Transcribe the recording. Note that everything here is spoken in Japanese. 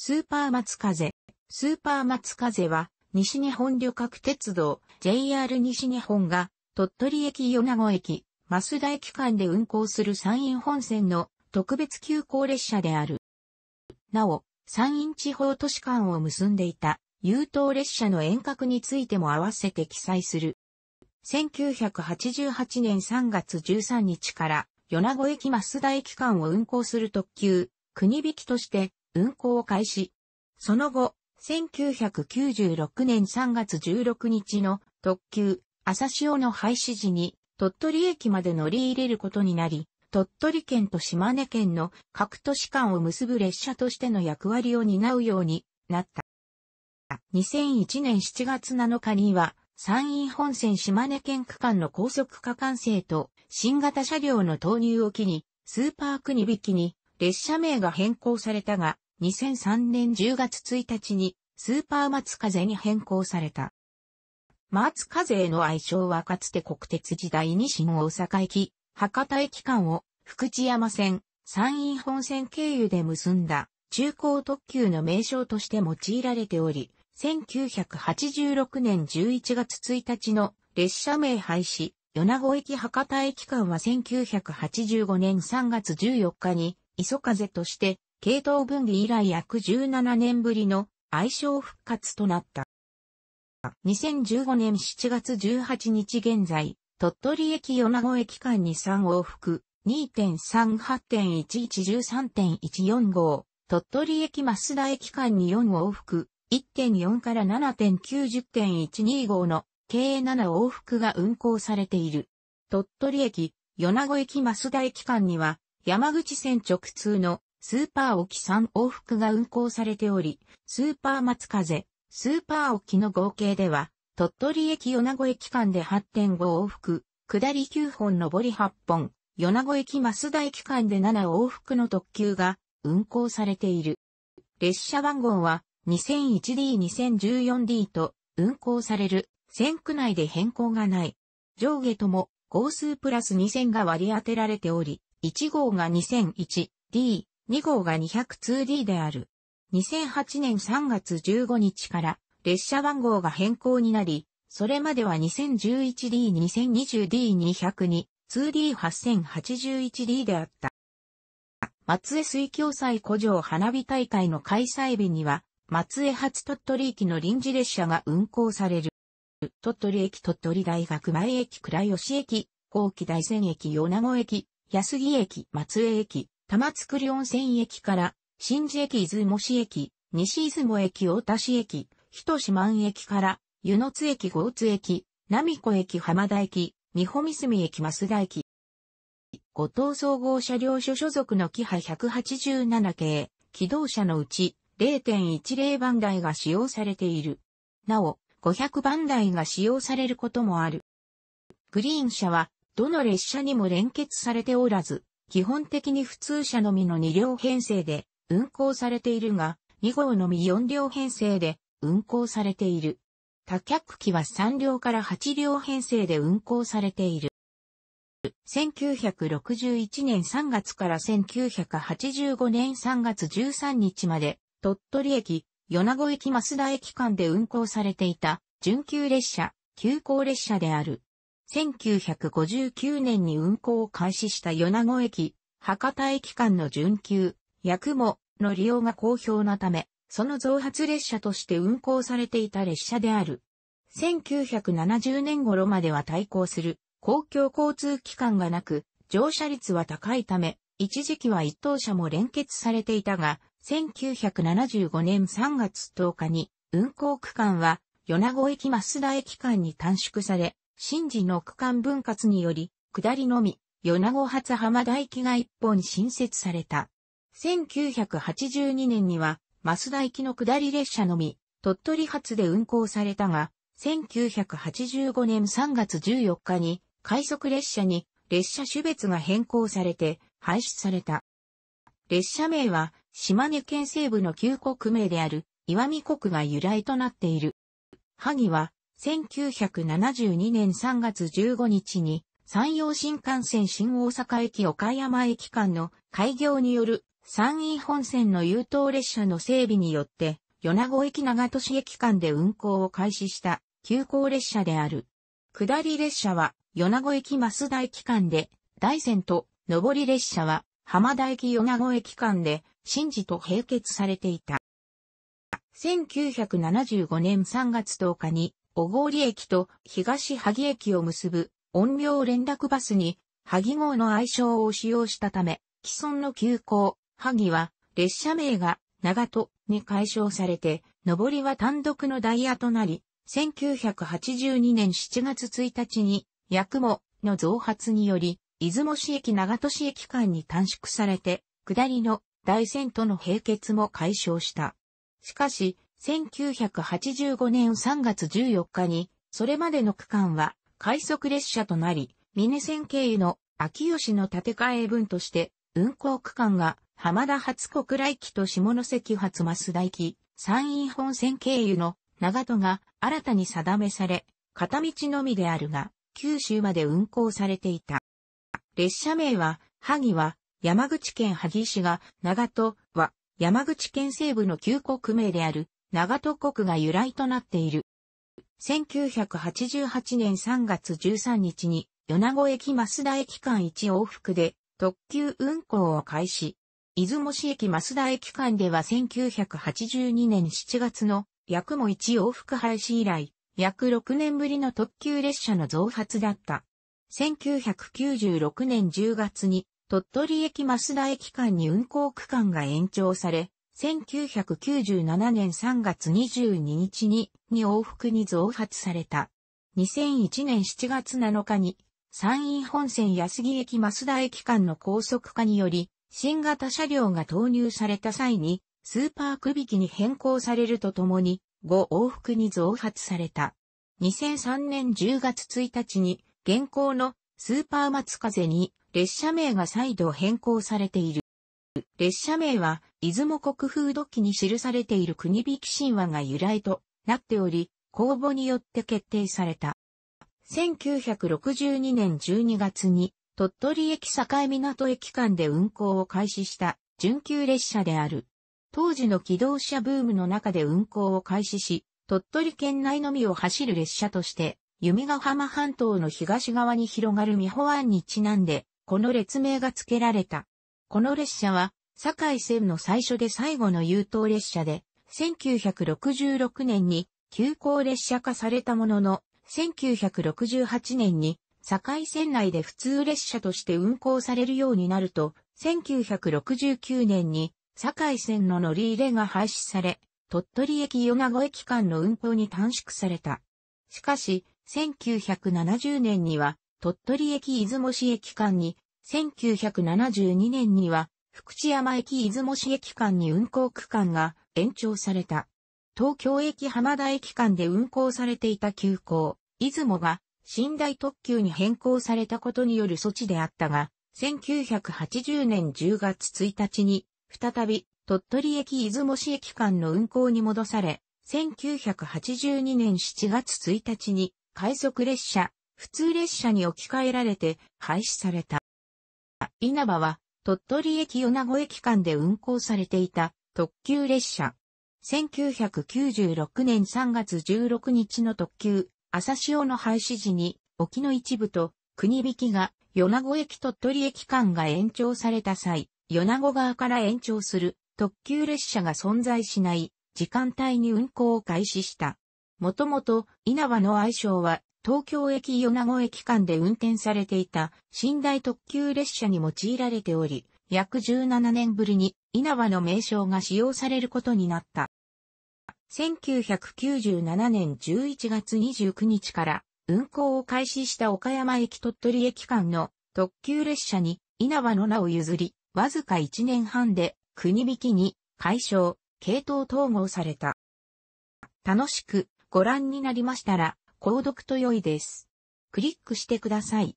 スーパー松風。スーパー松風は、西日本旅客鉄道 JR 西日本が、鳥取駅米子駅、増田駅間で運行する山陰本線の特別急行列車である。なお、山陰地方都市間を結んでいた、優等列車の遠隔についても合わせて記載する。1988年3月13日から、米子駅増田駅間を運行する特急、国引きとして、運行を開始。その後、1996年3月16日の特急、朝潮の廃止時に、鳥取駅まで乗り入れることになり、鳥取県と島根県の各都市間を結ぶ列車としての役割を担うようになった。2001年7月7日には、山陰本線島根県区間の高速化完成と、新型車両の投入を機に、スーパークニビキに列車名が変更されたが、2003年10月1日にスーパー松風に変更された。松風の愛称はかつて国鉄時代に新大阪駅、博多駅間を福知山線、山陰本線経由で結んだ中高特急の名称として用いられており、1986年11月1日の列車名廃止、米子駅博多駅間は1985年3月14日に磯風として、系統分離以来約17年ぶりの愛称復活となった。2015年7月18日現在、鳥取駅米子駅間に3往復、2.38.1113.145号、鳥取駅増田駅間に4往復、1.4から7.90.125の計7往復が運行されている。鳥取駅、米子駅増田駅間には山口線直通のスーパー沖3往復が運行されており、スーパー松風、スーパー沖の合計では、鳥取駅米子駅間で8.5往復、下り9本上り8本、米子駅増田駅間で7往復の特急が運行されている。列車番号は 2001D2014D と運行される線区内で変更がない。上下とも、号数プラス2000が割り当てられており、1号が 2001D、2号が 202D である。2008年3月15日から列車番号が変更になり、それまでは 2011D、2020D202、2D8081D であった。松江水郷祭古城花火大会の開催日には、松江発鳥取駅の臨時列車が運行される。鳥取駅鳥取大学前駅倉吉駅、後期大仙駅米子駅、安木駅、松江駅、玉造温泉駅から、新寺駅、出雲市駅、西出雲駅、大田市駅、人まん駅から、湯野津駅、豪津駅、奈美子駅、浜田駅、三保三住駅、増田駅。五島総合車両所所属のキハ187系、機動車のうち0.10番台が使用されている。なお、500番台が使用されることもある。グリーン車はどの列車にも連結されておらず、基本的に普通車のみの2両編成で運行されているが、2号のみ4両編成で運行されている。多脚機は3両から8両編成で運行されている。1961年3月から1985年3月13日まで、鳥取駅、米子駅増田駅間で運行されていた、準急列車、急行列車である。1959年に運行を開始した米子駅、博多駅間の準急、役もの利用が好評なため、その増発列車として運行されていた列車である。1970年頃までは対抗する公共交通機関がなく、乗車率は高いため、一時期は一等車も連結されていたが、1975年3月10日に運行区間は米子駅増田駅間に短縮され、神事の区間分割により、下りのみ、米子初浜大機が一本新設された。1982年には、増田行きの下り列車のみ、鳥取発で運行されたが、1985年3月14日に、快速列車に列車種別が変更されて廃止された。列車名は島根県西部の旧国名である岩見国が由来となっている。萩は1972年3月15日に、山陽新幹線新大阪駅岡山駅間の開業による山陰本線の優等列車の整備によって、米子駅長都市駅間で運行を開始した急行列車である。下り列車は米子駅増田駅間で大仙と上り列車は浜田駅米子駅間で新寺と並結されていた。1975年3月10日に小郡駅と東萩駅を結ぶ音量連絡バスに、萩号の愛称を使用したため、既存の急行、萩は列車名が長戸に解消されて、上りは単独のダイヤとなり、1982年7月1日に、八雲の増発により、出雲市駅長戸市駅間に短縮されて、下りの大線との並結も解消した。しかし、1985年3月14日に、それまでの区間は快速列車となり、峰線経由の秋吉の建て替え分として、運行区間が浜田初小倉駅と下関初増田駅、山陰本線経由の長戸が新たに定めされ、片道のみであるが、九州まで運行されていた。列車名は、萩は、山口県萩市が、長戸は、山口県西部の旧国名である、長戸国が由来となっている。1988年3月13日に、米子駅増田駅間1往復で特急運行を開始。出雲市駅増田駅間では1982年7月の約も1往復廃止以来、約6年ぶりの特急列車の増発だった。1996年10月に鳥取駅増田駅間に運行区間が延長され、1997年3月22日にに往復に増発された。2001年7月7日に山陰本線安木駅増田駅間の高速化により新型車両が投入された際にスーパー区引きに変更されるとともに5往復に増発された。2003年10月1日に現行のスーパー松風に列車名が再度変更されている。列車名は出雲国風土記に記されている国引き神話が由来となっており、公募によって決定された。1962年12月に、鳥取駅境港駅間で運行を開始した準急列車である。当時の機動車ブームの中で運行を開始し、鳥取県内のみを走る列車として、弓ヶ浜半島の東側に広がる美保湾にちなんで、この列名が付けられた。この列車は、堺線の最初で最後の優等列車で、1966年に急行列車化されたものの、1968年に堺線内で普通列車として運行されるようになると、1969年に堺線の乗り入れが廃止され、鳥取駅米子駅間の運行に短縮された。しかし、1970年には鳥取駅出雲市駅間に、1972年には福知山駅出雲市駅間に運行区間が延長された。東京駅浜田駅間で運行されていた急行、出雲が寝台特急に変更されたことによる措置であったが、1980年10月1日に、再び鳥取駅出雲市駅間の運行に戻され、1982年7月1日に快速列車、普通列車に置き換えられて廃止された。稲葉は鳥取駅米子駅間で運行されていた特急列車。1996年3月16日の特急、朝潮の廃止時に、沖の一部と国引きが米子駅鳥取駅間が延長された際、米子側から延長する特急列車が存在しない時間帯に運行を開始した。もともと稲葉の愛称は東京駅与那子駅間で運転されていた寝台特急列車に用いられており、約17年ぶりに稲葉の名称が使用されることになった。1997年11月29日から運行を開始した岡山駅鳥取駅間の特急列車に稲葉の名を譲り、わずか1年半で国引きに解消、系統統合された。楽しくご覧になりましたら、購読と良いです。クリックしてください。